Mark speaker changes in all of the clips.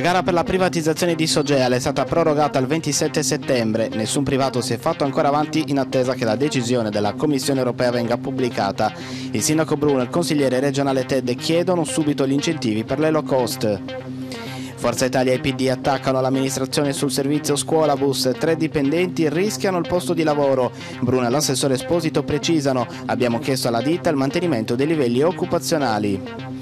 Speaker 1: La gara per la privatizzazione di Sogeal è stata prorogata al 27 settembre. Nessun privato si è fatto ancora avanti in attesa che la decisione della Commissione europea venga pubblicata. Il sindaco Bruno e il consigliere regionale Ted chiedono subito gli incentivi per l'Elo Cost. Forza Italia e PD attaccano l'amministrazione sul servizio scuolabus, tre dipendenti rischiano il posto di lavoro. Bruno e l'assessore Esposito precisano, abbiamo chiesto alla ditta il mantenimento dei livelli occupazionali.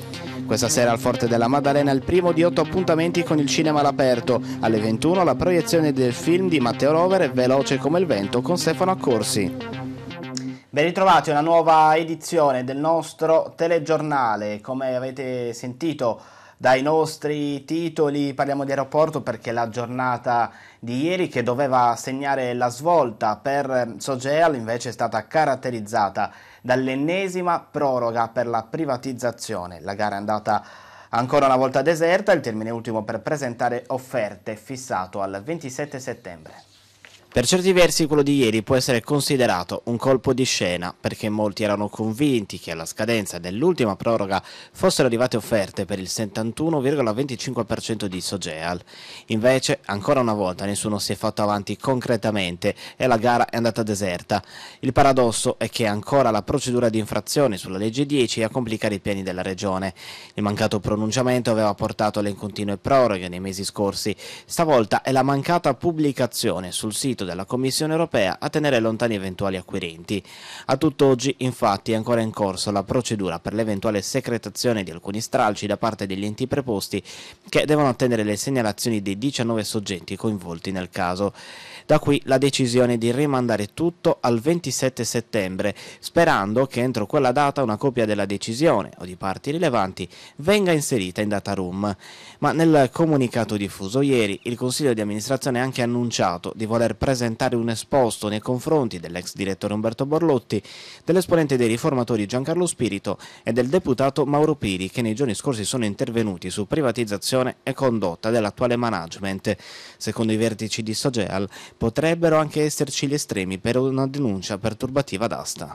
Speaker 1: Questa sera al Forte della Maddalena il primo di otto appuntamenti con il cinema all'aperto. Alle 21 la proiezione del film di Matteo Rovere Veloce come il vento con Stefano Accorsi. Ben ritrovati a una nuova edizione del nostro telegiornale. Come avete sentito dai nostri titoli parliamo di aeroporto perché la giornata di ieri che doveva segnare la svolta per Sogeal invece è stata caratterizzata dall'ennesima proroga per la privatizzazione. La gara è andata ancora una volta deserta, il termine ultimo per presentare offerte è fissato al 27 settembre. Per certi versi quello di ieri può essere considerato un colpo di scena perché molti erano convinti che alla scadenza dell'ultima proroga fossero arrivate offerte per il 71,25% di Sogeal. Invece ancora una volta nessuno si è fatto avanti concretamente e la gara è andata deserta. Il paradosso è che ancora la procedura di infrazione sulla legge 10 è a complicare i piani della regione. Il mancato pronunciamento aveva portato alle continue proroghe nei mesi scorsi. Stavolta è la mancata pubblicazione sul sito invito della Commissione europea a tenere lontani eventuali acquirenti. A tutt'oggi, infatti, è ancora in corso la procedura per l'eventuale secretazione di alcuni stralci da parte degli enti preposti che devono attendere le segnalazioni dei 19 soggetti coinvolti nel caso. Da qui la decisione di rimandare tutto al 27 settembre, sperando che entro quella data una copia della decisione o di parti rilevanti venga inserita in data room. Ma nel comunicato diffuso ieri, il Consiglio di amministrazione ha anche annunciato di voler presentare presentare un esposto nei confronti dell'ex direttore Umberto Borlotti, dell'esponente dei riformatori Giancarlo Spirito e del deputato Mauro Piri che nei giorni scorsi sono intervenuti su privatizzazione e condotta dell'attuale management. Secondo i vertici di Sogeal potrebbero anche esserci gli estremi per una denuncia perturbativa d'asta.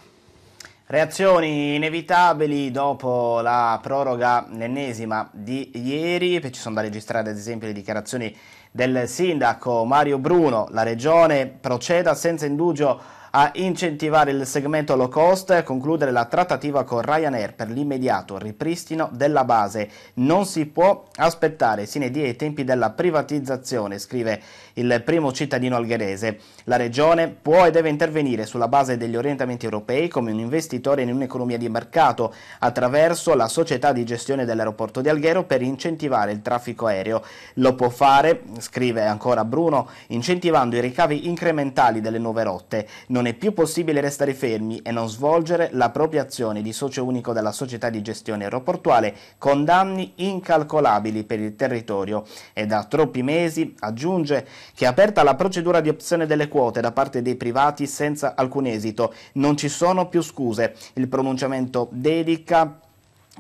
Speaker 1: Reazioni inevitabili dopo la proroga, l'ennesima di ieri, ci sono da registrare ad esempio le dichiarazioni del sindaco Mario Bruno, la regione proceda senza indugio a incentivare il segmento low cost e concludere la trattativa con Ryanair per l'immediato ripristino della base. Non si può aspettare sine die i tempi della privatizzazione, scrive il primo cittadino algherese. La regione può e deve intervenire sulla base degli orientamenti europei come un investitore in un'economia di mercato attraverso la società di gestione dell'aeroporto di Alghero per incentivare il traffico aereo. Lo può fare, scrive ancora Bruno, incentivando i ricavi incrementali delle nuove rotte. Non non è più possibile restare fermi e non svolgere la propria azione di socio unico della società di gestione aeroportuale con danni incalcolabili per il territorio e da troppi mesi aggiunge che è aperta la procedura di opzione delle quote da parte dei privati senza alcun esito. Non ci sono più scuse. Il pronunciamento dedica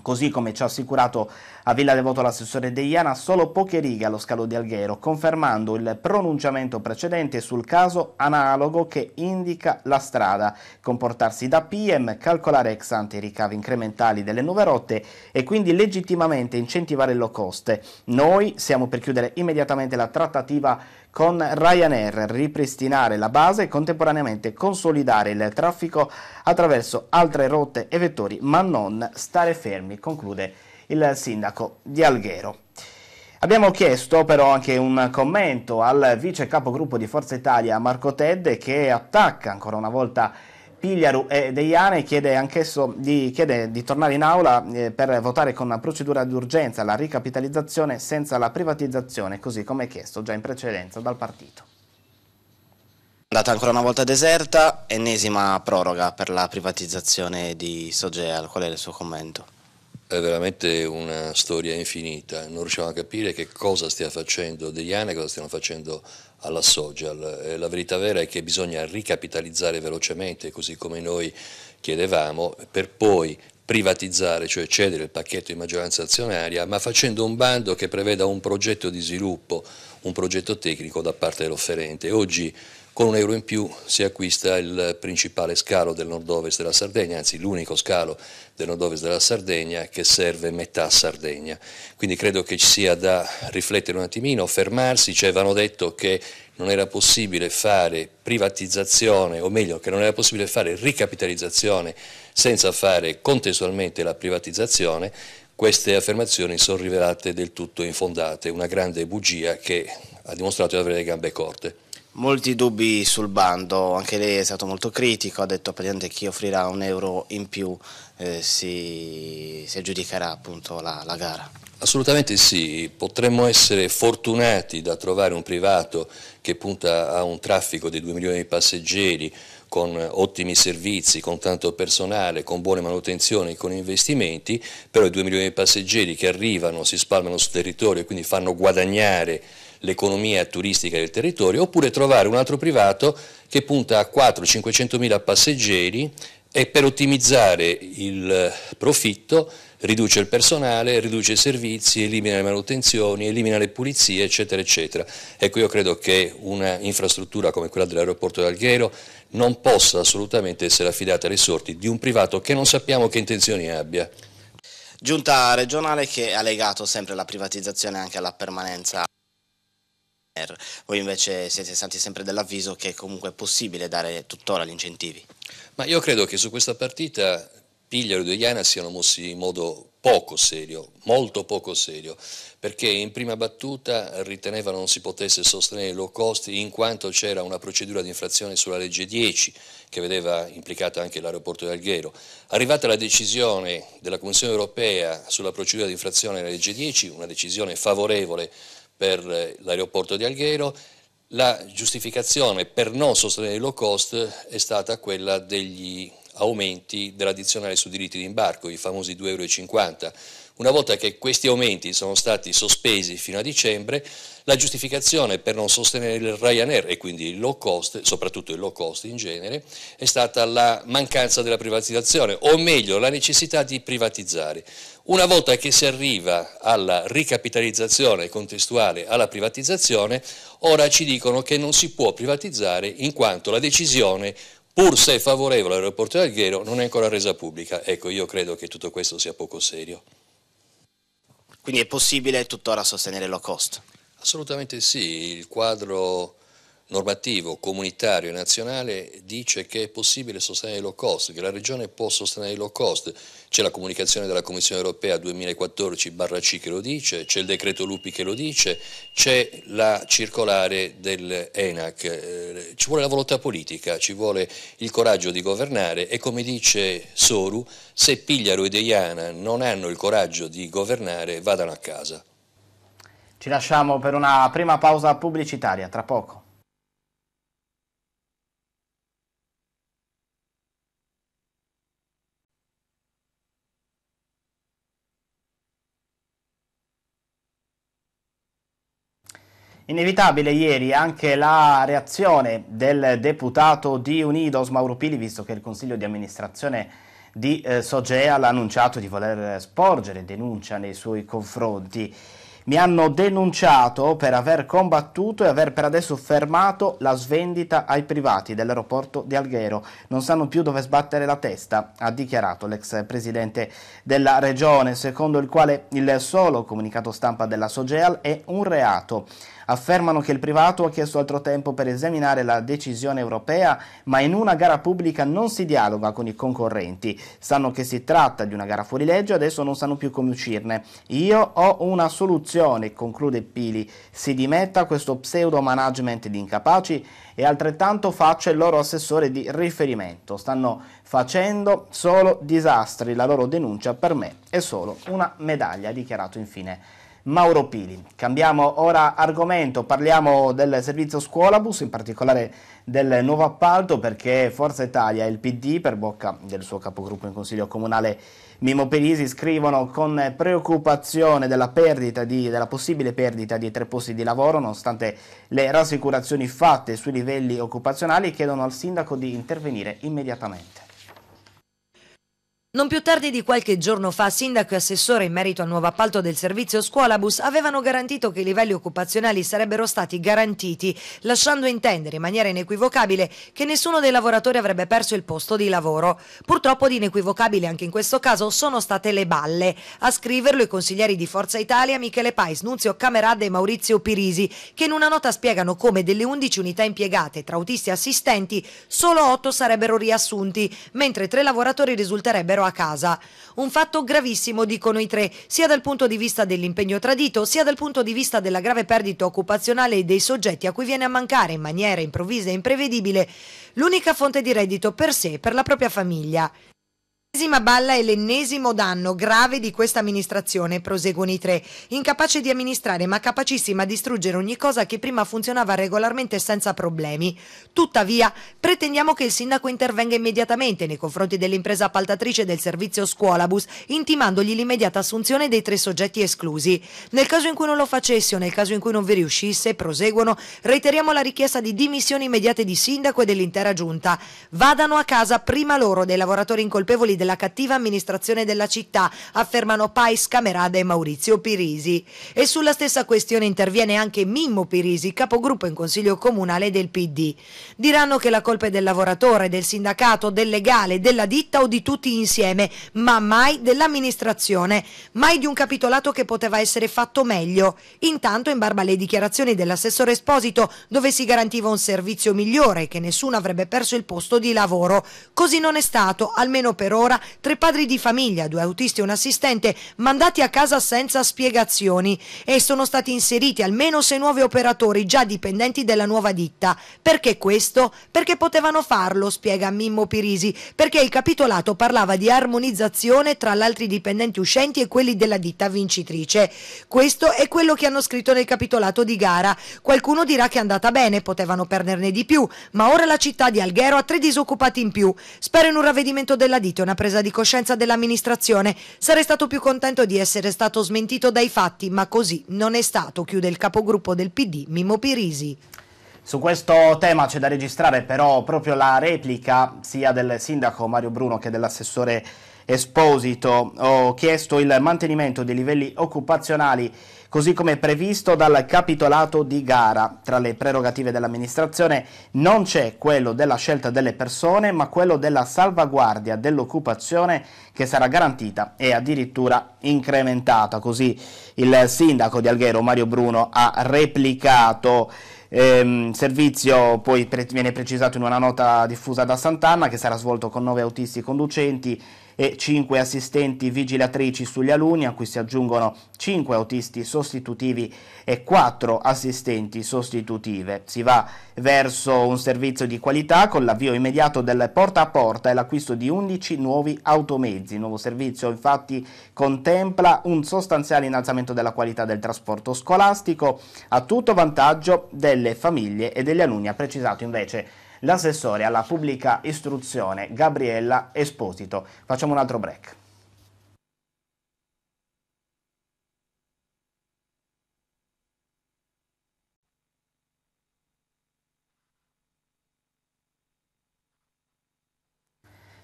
Speaker 1: Così come ci ha assicurato a Villa Devoto l'assessore Deiana solo poche righe allo scalo di Alghero, confermando il pronunciamento precedente sul caso analogo che indica la strada, comportarsi da PM, calcolare ex ante i ricavi incrementali delle nuove rotte e quindi legittimamente incentivare il low cost. Noi siamo per chiudere immediatamente la trattativa con Ryanair, ripristinare la base e contemporaneamente consolidare il traffico attraverso altre rotte e vettori, ma non stare fermi, conclude il sindaco di Alghero. Abbiamo chiesto però anche un commento al vice capogruppo di Forza Italia Marco Tedde che attacca ancora una volta Pigliaru e Deiane e chiede anch'esso di, chiede di tornare in aula eh, per votare con una procedura d'urgenza la ricapitalizzazione senza la privatizzazione, così come chiesto già in precedenza dal partito. Andata ancora una volta deserta, ennesima
Speaker 2: proroga per la privatizzazione di Sogea, qual è il suo commento? è veramente una storia infinita, non riusciamo a capire che cosa stia facendo Deliana e cosa stiano facendo alla Social. La verità vera è che bisogna ricapitalizzare velocemente, così come noi chiedevamo, per poi privatizzare, cioè cedere il pacchetto di maggioranza azionaria, ma facendo un bando che preveda un progetto di sviluppo, un progetto tecnico da parte dell'offerente. Oggi con un euro in più si acquista il principale scalo del nord-ovest della Sardegna, anzi l'unico scalo del nord-ovest della Sardegna che serve metà Sardegna. Quindi credo che ci sia da riflettere un attimino, fermarsi, ci cioè, avevano detto che non era possibile fare privatizzazione, o meglio, che non era possibile fare ricapitalizzazione senza fare contestualmente la privatizzazione, queste affermazioni sono rivelate del tutto infondate, una grande bugia che ha dimostrato di avere le gambe corte. Molti dubbi sul bando, anche lei è stato molto critico,
Speaker 1: ha detto praticamente chi offrirà un euro in più eh, si, si, aggiudicherà appunto la, la, gara.
Speaker 2: Assolutamente sì, potremmo essere fortunati da trovare un privato che punta a un traffico di 2 milioni di passeggeri con ottimi servizi, con tanto personale, con buone manutenzioni, con investimenti, però i 2 milioni di passeggeri che arrivano, si spalmano sul territorio e quindi fanno guadagnare l'economia turistica del territorio, oppure trovare un altro privato che punta a 400 500 mila passeggeri e per ottimizzare il profitto riduce il personale, riduce i servizi, elimina le manutenzioni, elimina le pulizie, eccetera, eccetera. Ecco, io credo che un'infrastruttura come quella dell'aeroporto d'Alghero non possa assolutamente essere affidata alle sorti di un privato che non sappiamo che intenzioni abbia. Giunta
Speaker 1: regionale che ha legato sempre la privatizzazione anche alla permanenza voi invece siete stati sempre dell'avviso che comunque è possibile dare tuttora gli incentivi.
Speaker 2: Ma io credo che su questa partita Piglia e Doiana siano mossi in modo poco serio, molto poco serio, perché in prima battuta ritenevano non si potesse sostenere i low cost in quanto c'era una procedura di infrazione sulla legge 10 che vedeva implicata anche l'aeroporto di Alghero. Arrivata la decisione della Commissione europea sulla procedura di infrazione della legge 10, una decisione favorevole per l'aeroporto di Alghero, la giustificazione per non sostenere i low cost è stata quella degli aumenti dell'addizionale su diritti di imbarco, i famosi 2,50 euro. Una volta che questi aumenti sono stati sospesi fino a dicembre, la giustificazione per non sostenere il Ryanair e quindi il low cost, soprattutto il low cost in genere, è stata la mancanza della privatizzazione, o meglio la necessità di privatizzare. Una volta che si arriva alla ricapitalizzazione contestuale alla privatizzazione, ora ci dicono che non si può privatizzare in quanto la decisione pur se favorevole all'aeroporto di Alghero, non è ancora resa pubblica. Ecco, io credo che tutto questo sia poco serio. Quindi è possibile tuttora sostenere low cost? Assolutamente sì, il quadro normativo comunitario e nazionale dice che è possibile sostenere i low cost, che la Regione può sostenere i low cost, c'è la comunicazione della Commissione europea 2014-C che lo dice, c'è il decreto Lupi che lo dice, c'è la circolare dell'ENAC, eh, ci vuole la volontà politica, ci vuole il coraggio di governare e come dice Soru, se Pigliaro e Deiana non hanno il coraggio di governare vadano a casa.
Speaker 1: Ci lasciamo per una prima pausa pubblicitaria, tra poco. Inevitabile ieri anche la reazione del deputato di Unidos Mauro Pili, visto che il Consiglio di amministrazione di eh, Sogeal ha annunciato di voler sporgere denuncia nei suoi confronti. Mi hanno denunciato per aver combattuto e aver per adesso fermato la svendita ai privati dell'aeroporto di Alghero. Non sanno più dove sbattere la testa, ha dichiarato l'ex presidente della regione, secondo il quale il solo comunicato stampa della Sogeal è un reato. Affermano che il privato ha chiesto altro tempo per esaminare la decisione europea, ma in una gara pubblica non si dialoga con i concorrenti. Sanno che si tratta di una gara fuori legge, adesso non sanno più come uscirne. Io ho una soluzione, conclude Pili. Si dimetta questo pseudo management di incapaci e altrettanto faccia il loro assessore di riferimento. Stanno facendo solo disastri. La loro denuncia per me è solo una medaglia, ha dichiarato infine Mauro Pili. Cambiamo ora argomento, parliamo del servizio scuolabus, in particolare del nuovo appalto perché Forza Italia e il PD, per bocca del suo capogruppo in Consiglio Comunale Mimo Pelisi, scrivono con preoccupazione della, di, della possibile perdita di tre posti di lavoro, nonostante le rassicurazioni fatte sui livelli occupazionali, chiedono al sindaco di intervenire immediatamente.
Speaker 3: Non più tardi di qualche giorno fa, sindaco e assessore in merito al nuovo appalto del servizio scuolabus avevano garantito che i livelli occupazionali sarebbero stati garantiti, lasciando intendere in maniera inequivocabile che nessuno dei lavoratori avrebbe perso il posto di lavoro. Purtroppo di inequivocabile anche in questo caso sono state le balle. A scriverlo i consiglieri di Forza Italia Michele Pais, Nunzio Camerad e Maurizio Pirisi, che in una nota spiegano come delle 11 unità impiegate tra autisti e assistenti, solo 8 sarebbero riassunti, mentre 3 lavoratori risulterebbero a casa. Un fatto gravissimo, dicono i tre, sia dal punto di vista dell'impegno tradito, sia dal punto di vista della grave perdita occupazionale e dei soggetti a cui viene a mancare in maniera improvvisa e imprevedibile l'unica fonte di reddito per sé e per la propria famiglia. L'ennesima balla e l'ennesimo danno grave di questa amministrazione, proseguono i tre. Incapace di amministrare ma capacissima a distruggere ogni cosa che prima funzionava regolarmente senza problemi. Tuttavia, pretendiamo che il sindaco intervenga immediatamente nei confronti dell'impresa appaltatrice del servizio Scuolabus, intimandogli l'immediata assunzione dei tre soggetti esclusi. Nel caso in cui non lo facesse o nel caso in cui non vi riuscisse, proseguono, reiteriamo la richiesta di dimissioni immediate di sindaco e dell'intera giunta. Vadano a casa prima loro dei lavoratori incolpevoli della cattiva amministrazione della città, affermano Pais Camerada e Maurizio Pirisi. E sulla stessa questione interviene anche Mimmo Pirisi, capogruppo in Consiglio Comunale del PD. Diranno che la colpa è del lavoratore, del sindacato, del legale, della ditta o di tutti insieme, ma mai dell'amministrazione, mai di un capitolato che poteva essere fatto meglio. Intanto, in barba alle dichiarazioni dell'assessore Esposito, dove si garantiva un servizio migliore, che nessuno avrebbe perso il posto di lavoro. Così non è stato, almeno per ora, Sciampora, tre padri di famiglia, due autisti e un assistente, mandati a casa senza spiegazioni e sono stati inseriti almeno sei nuovi operatori già dipendenti della nuova ditta. Perché questo? Perché potevano farlo, spiega Mimmo Pirisi, perché il capitolato parlava di armonizzazione tra gli altri dipendenti uscenti e quelli della ditta vincitrice. Questo è quello che hanno scritto nel capitolato di gara. Qualcuno dirà che è andata bene, potevano perderne di più, ma ora la città di Alghero ha tre disoccupati in più. Spero in un ravvedimento della ditta e una presa di coscienza dell'amministrazione. Sarei stato più contento di essere stato smentito dai fatti, ma così non è stato, chiude il capogruppo del PD Mimmo Pirisi.
Speaker 1: Su questo tema c'è da registrare però proprio la replica sia del sindaco Mario Bruno che dell'assessore Esposito. Ho chiesto il mantenimento dei livelli occupazionali così come previsto dal capitolato di gara. Tra le prerogative dell'amministrazione non c'è quello della scelta delle persone, ma quello della salvaguardia dell'occupazione che sarà garantita e addirittura incrementata. Così il sindaco di Alghero Mario Bruno ha replicato ehm, servizio poi pre viene precisato in una nota diffusa da Sant'Anna che sarà svolto con nove autisti conducenti e 5 assistenti vigilatrici sugli alunni, a cui si aggiungono 5 autisti sostitutivi e 4 assistenti sostitutive. Si va verso un servizio di qualità con l'avvio immediato del porta a porta e l'acquisto di 11 nuovi automezzi. Il nuovo servizio infatti contempla un sostanziale innalzamento della qualità del trasporto scolastico a tutto vantaggio delle famiglie e degli alunni, ha precisato invece l'assessore alla pubblica istruzione Gabriella Esposito. Facciamo un altro break.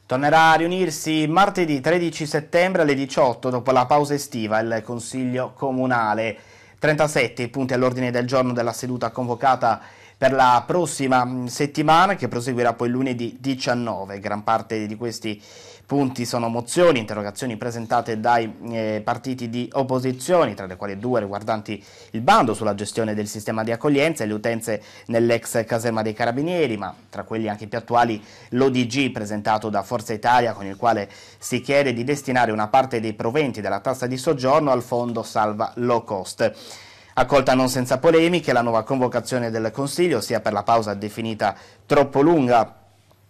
Speaker 1: Tornerà a riunirsi martedì 13 settembre alle 18 dopo la pausa estiva il Consiglio Comunale. 37 punti all'ordine del giorno della seduta convocata per la prossima mm, settimana che proseguirà poi lunedì 19. Gran parte di questi punti sono mozioni, interrogazioni presentate dai eh, partiti di opposizione, tra le quali due riguardanti il bando sulla gestione del sistema di accoglienza e le utenze nell'ex caserma dei Carabinieri, ma tra quelli anche più attuali l'ODG presentato da Forza Italia con il quale si chiede di destinare una parte dei proventi della tassa di soggiorno al fondo Salva Low Cost. Accolta non senza polemiche la nuova convocazione del Consiglio, sia per la pausa definita troppo lunga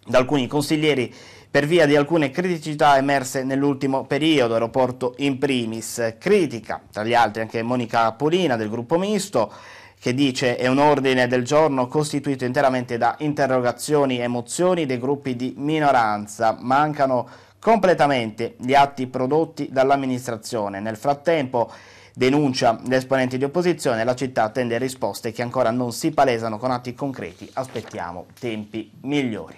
Speaker 1: da alcuni consiglieri per via di alcune criticità emerse nell'ultimo periodo, aeroporto in primis. Critica, tra gli altri, anche Monica Polina del gruppo misto, che dice è un ordine del giorno costituito interamente da interrogazioni e mozioni dei gruppi di minoranza. Mancano completamente gli atti prodotti dall'amministrazione. Nel frattempo Denuncia l'esponente di opposizione, la città attende risposte che ancora non si palesano con atti concreti, aspettiamo tempi migliori.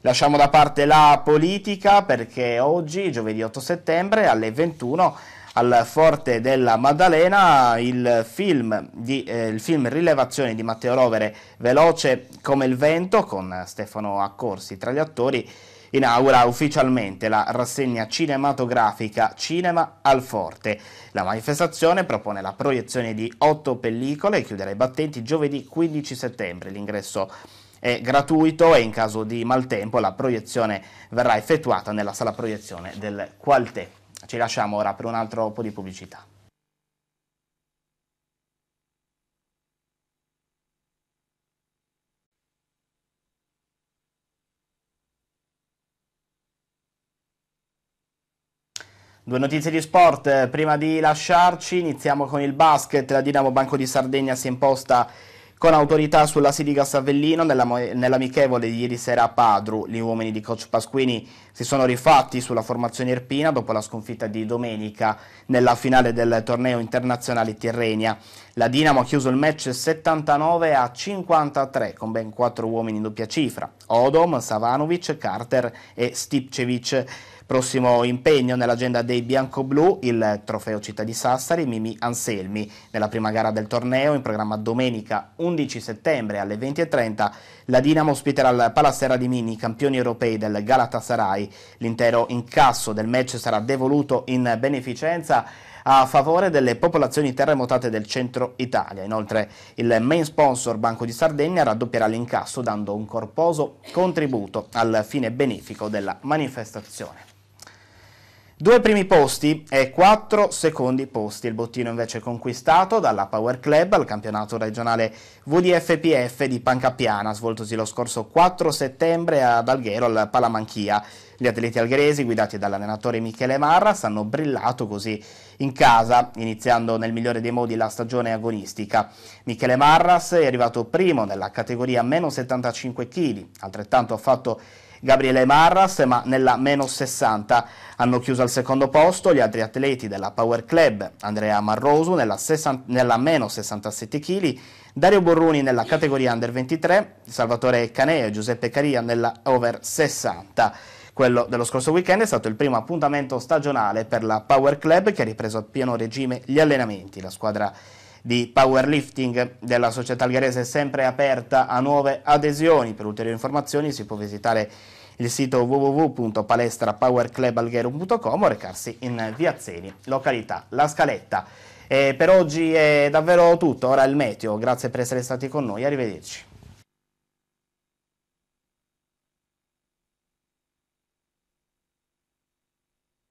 Speaker 1: Lasciamo da parte la politica perché oggi, giovedì 8 settembre, alle 21 al Forte della Maddalena il film, di, eh, il film Rilevazioni di Matteo Rovere, veloce come il vento, con Stefano Accorsi tra gli attori, inaugura ufficialmente la rassegna cinematografica Cinema al Forte. La manifestazione propone la proiezione di otto pellicole e chiuderà i battenti giovedì 15 settembre. L'ingresso è gratuito e in caso di maltempo la proiezione verrà effettuata nella sala proiezione del Qualtè. Ci lasciamo ora per un altro po' di pubblicità. Due notizie di sport, prima di lasciarci iniziamo con il basket, la Dinamo Banco di Sardegna si è imposta con autorità sulla Sidiga Savellino nell'amichevole di ieri sera a Padru. Gli uomini di coach Pasquini si sono rifatti sulla formazione irpina dopo la sconfitta di domenica nella finale del torneo internazionale Tirrenia. La Dinamo ha chiuso il match 79 a 53 con ben quattro uomini in doppia cifra, Odom, Savanovic, Carter e Stipcevic. Prossimo impegno nell'agenda dei bianco-blu il trofeo Città di Sassari Mimi Anselmi. Nella prima gara del torneo, in programma domenica 11 settembre alle 20.30, la Dinamo ospiterà il Palasterra di Mini, campioni europei del Galatasaray. L'intero incasso del match sarà devoluto in beneficenza a favore delle popolazioni terremotate del centro Italia. Inoltre il main sponsor Banco di Sardegna raddoppierà l'incasso dando un corposo contributo al fine benefico della manifestazione. Due primi posti e quattro secondi posti. Il bottino invece conquistato dalla Power Club al campionato regionale VDFPF di Pancappiana, svoltosi lo scorso 4 settembre ad Alghero al Palamanchia. Gli atleti algheresi, guidati dall'allenatore Michele Marras, hanno brillato così in casa, iniziando nel migliore dei modi la stagione agonistica. Michele Marras è arrivato primo nella categoria meno 75 kg, altrettanto ha fatto Gabriele Marras, ma nella meno 60. Hanno chiuso al secondo posto gli altri atleti della Power Club, Andrea Marrosu nella, 60, nella meno 67 kg, Dario Borruni nella categoria Under 23, Salvatore Caneo e Giuseppe Caria nella Over 60. Quello dello scorso weekend è stato il primo appuntamento stagionale per la Power Club che ha ripreso a pieno regime gli allenamenti. La squadra di powerlifting della società algarese è sempre aperta a nuove adesioni. Per ulteriori informazioni si può visitare il sito www.palestrapowerclubalgherum.com o recarsi in via Zeni, località La Scaletta. E per oggi è davvero tutto, ora il meteo, grazie per essere stati con noi, arrivederci.